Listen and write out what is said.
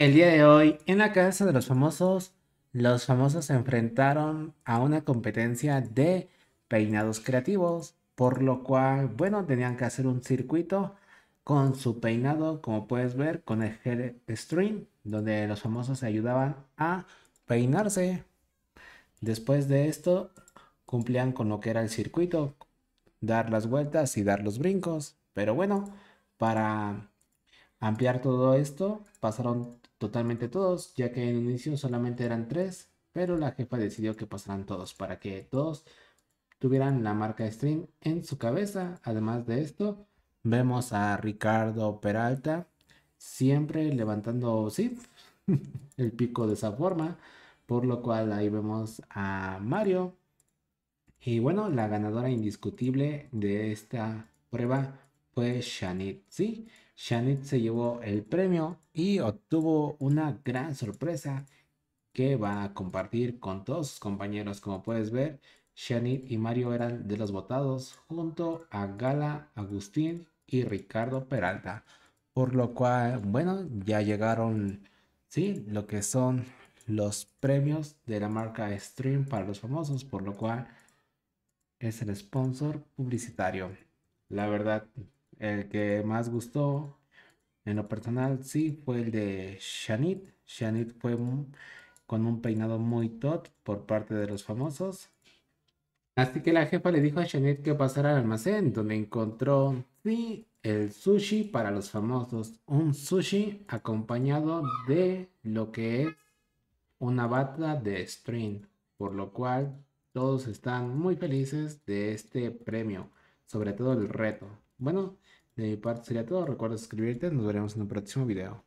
El día de hoy, en la casa de los famosos, los famosos se enfrentaron a una competencia de peinados creativos, por lo cual, bueno, tenían que hacer un circuito con su peinado, como puedes ver, con el hair stream, donde los famosos se ayudaban a peinarse. Después de esto, cumplían con lo que era el circuito, dar las vueltas y dar los brincos. Pero bueno, para ampliar todo esto, pasaron totalmente todos, ya que en inicio solamente eran tres, pero la jefa decidió que pasaran todos para que todos tuvieran la marca Stream en su cabeza. Además de esto, vemos a Ricardo Peralta siempre levantando sí, el pico de esa forma, por lo cual ahí vemos a Mario. Y bueno, la ganadora indiscutible de esta prueba pues Shanit, ¿sí? Shanit se llevó el premio y obtuvo una gran sorpresa que va a compartir con todos sus compañeros. Como puedes ver, Shanit y Mario eran de los votados junto a Gala, Agustín y Ricardo Peralta. Por lo cual, bueno, ya llegaron, sí, lo que son los premios de la marca Stream para los famosos, por lo cual es el sponsor publicitario. La verdad, el que más gustó en lo personal sí fue el de Shanit. Shanit fue con un peinado muy tot por parte de los famosos. Así que la jefa le dijo a Shanit que pasara al almacén donde encontró sí el sushi para los famosos. Un sushi acompañado de lo que es una bata de string. Por lo cual todos están muy felices de este premio, sobre todo el reto. Bueno, de mi parte sería todo. Recuerda suscribirte. Nos veremos en un próximo video.